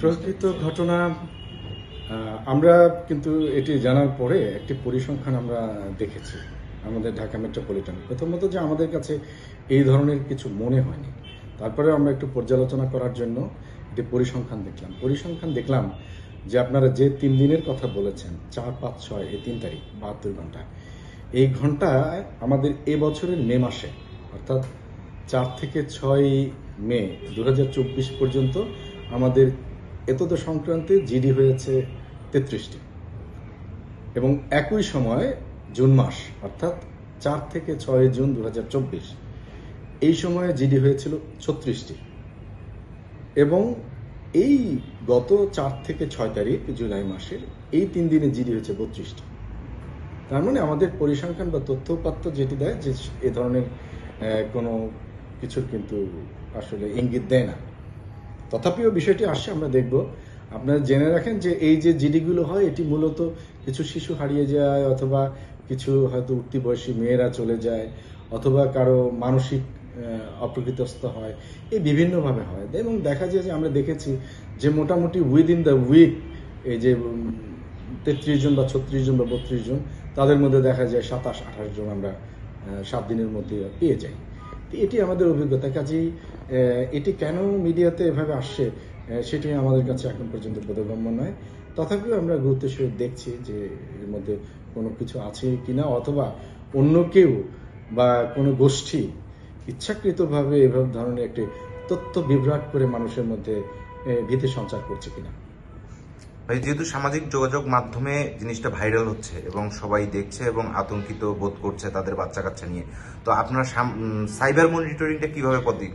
প্রকৃত ঘটনা আমরা কিন্তু এটি জানার পরে একটি পরিসংখ্যান আমরা দেখেছি আমাদের ঢাকা মেট্রোপলিটন প্রথমত যে আমাদের কাছে এই ধরনের কিছু মনে হয়নি তারপরে আমরা একটু পর্যালোচনা করার জন্য একটি পরিসংখ্যান দেখলাম পরিসংখ্যান দেখলাম যে আপনারা যে তিন দিনের কথা বলেছেন চার পাঁচ ছয় এই তিন তারিখ বাহাত্তর ঘন্টা এই ঘন্টায় আমাদের এ বছরের মে মাসে অর্থাৎ চার থেকে ছয় মে দু পর্যন্ত আমাদের এতদ সংক্রান্তে জিডি হয়েছে তেত্রিশটি এবং একই সময় জুন মাস অর্থাৎ চার থেকে ছয় জুন দু এই সময়ে জিডি হয়েছিল ছত্রিশটি এবং এই গত চার থেকে ছয় তারিখ জুলাই মাসের এই তিন দিনে জিডি হয়েছে বত্রিশটি তার মানে আমাদের পরিসংখ্যান বা তথ্যপাত্র যেটি দেয় যে এ ধরনের কোনো কিছুর কিন্তু আসলে ইঙ্গিত দেয় না তথাপিও বিষয়টি আসছে আমরা দেখব আপনারা জেনে রাখেন যে এই যে জিডিগুলো হয় এটি মূলত কিছু শিশু হারিয়ে যায় অথবা কিছু হয়তো উঠতি বয়সী মেয়েরা চলে যায় অথবা কারো মানসিক অপ্রকৃতস্থ হয় এই বিভিন্নভাবে হয় এবং দেখা যায় যে আমরা দেখেছি যে মোটামুটি উইদিন দ্য উইক এই যে তেত্রিশ জন বা ছত্রিশ জন বা বত্রিশ জন তাদের মধ্যে দেখা যায় সাতাশ আঠাশ জন আমরা সাত দিনের মধ্যে পেয়ে যাই এটি আমাদের অভিজ্ঞতা কাজেই এটি কেন মিডিয়াতে এভাবে আসছে সেটি আমাদের কাছে এখন পর্যন্ত বোধগম্য নয় তথাপিও আমরা গুরুত্ব সহ দেখছি যে এর মধ্যে কোনো কিছু আছে কি না অথবা অন্য কেউ বা কোনো গোষ্ঠী ইচ্ছাকৃতভাবে এভাবে ধরনের একটি তথ্য বিভ্রাট করে মানুষের মধ্যে ভীতি সঞ্চার করছে কিনা ভাই যেহেতু সামাজিক যোগাযোগ মাধ্যমে জিনিসটা ভাইরাল হচ্ছে এবং সবাই দেখছে এবং আতঙ্কিত বোধ করছে তাদের বাচ্চা কাচ্চা নিয়ে তো আপনার সাইবার মনিটরিংটা কিভাবে পদ্ধতি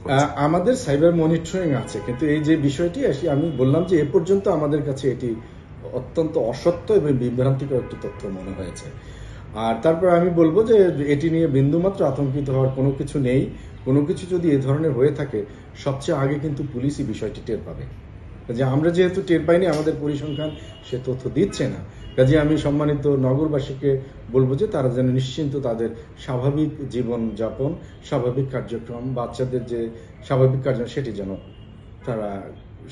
আমাদের সাইবার মনিটরিং আছে কিন্তু এই যে বিষয়টি আমি বললাম যে এ পর্যন্ত আমাদের কাছে এটি অত্যন্ত অসত্য এবং বিভ্রান্তিকর একটি তথ্য মনে হয়েছে আর তারপর আমি বলবো যে এটি নিয়ে বিন্দুমাত্র আতঙ্কিত হওয়ার কোনো কিছু নেই কোনো কিছু যদি এ ধরনের হয়ে থাকে সবচেয়ে আগে কিন্তু পুলিশই বিষয়টি টের পাবে কাজে আমরা যেহেতু টের পাইনি আমাদের পরিসংখ্যান সে তথ্য দিচ্ছে না কাজে আমি সম্মানিত নগরবাসীকে বলবো যে তারা যেন নিশ্চিন্ত তাদের স্বাভাবিক জীবনযাপন স্বাভাবিক কার্যক্রম বাচ্চাদের যে স্বাভাবিক কার্যক্রম সেটি যেন তারা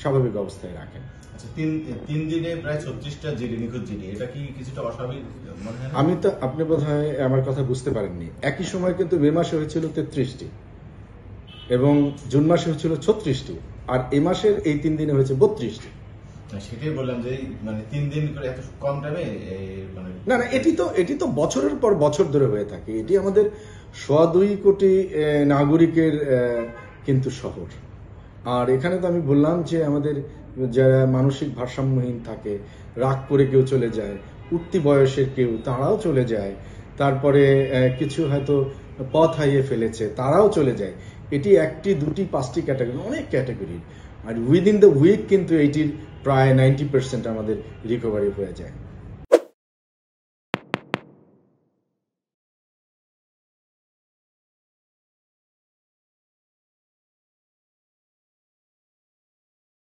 স্বাভাবিক অবস্থায় রাখেন আচ্ছা, তিন তিন দিনে প্রায় এটা কি কিছুটা অস্বাভাবিক আমি তো আপনি বোধ আমার কথা বুঝতে পারেননি একই সময় কিন্তু মে মাসে হয়েছিল তেত্রিশটি এবং জুন মাসে হয়েছিল ছত্রিশটি আর এ মাসের এই তিন দিনে হয়েছে বত্রিশটি সেটাই বললাম যে মানে তিন দিন করে এত কম মানে না না এটি তো এটি তো বছরের পর বছর ধরে হয়ে থাকে এটি আমাদের সোয়া দুই কোটি নাগরিকের কিন্তু শহর আর এখানে তো আমি বললাম যে আমাদের যারা মানসিক ভারসাম্যহীন থাকে রাগ করে কেউ চলে যায় উঠতি বয়সের কেউ তারাও চলে যায় তারপরে কিছু হয়তো পথ হারিয়ে ফেলেছে তারাও চলে যায় এটি একটি দুটি পাঁচটি ক্যাটাগরি অনেক ক্যাটাগরির আর উইদিন দ্য উইক কিন্তু এইটির প্রায় নাইনটি পার্সেন্ট আমাদের রিকভারি হয়ে যায়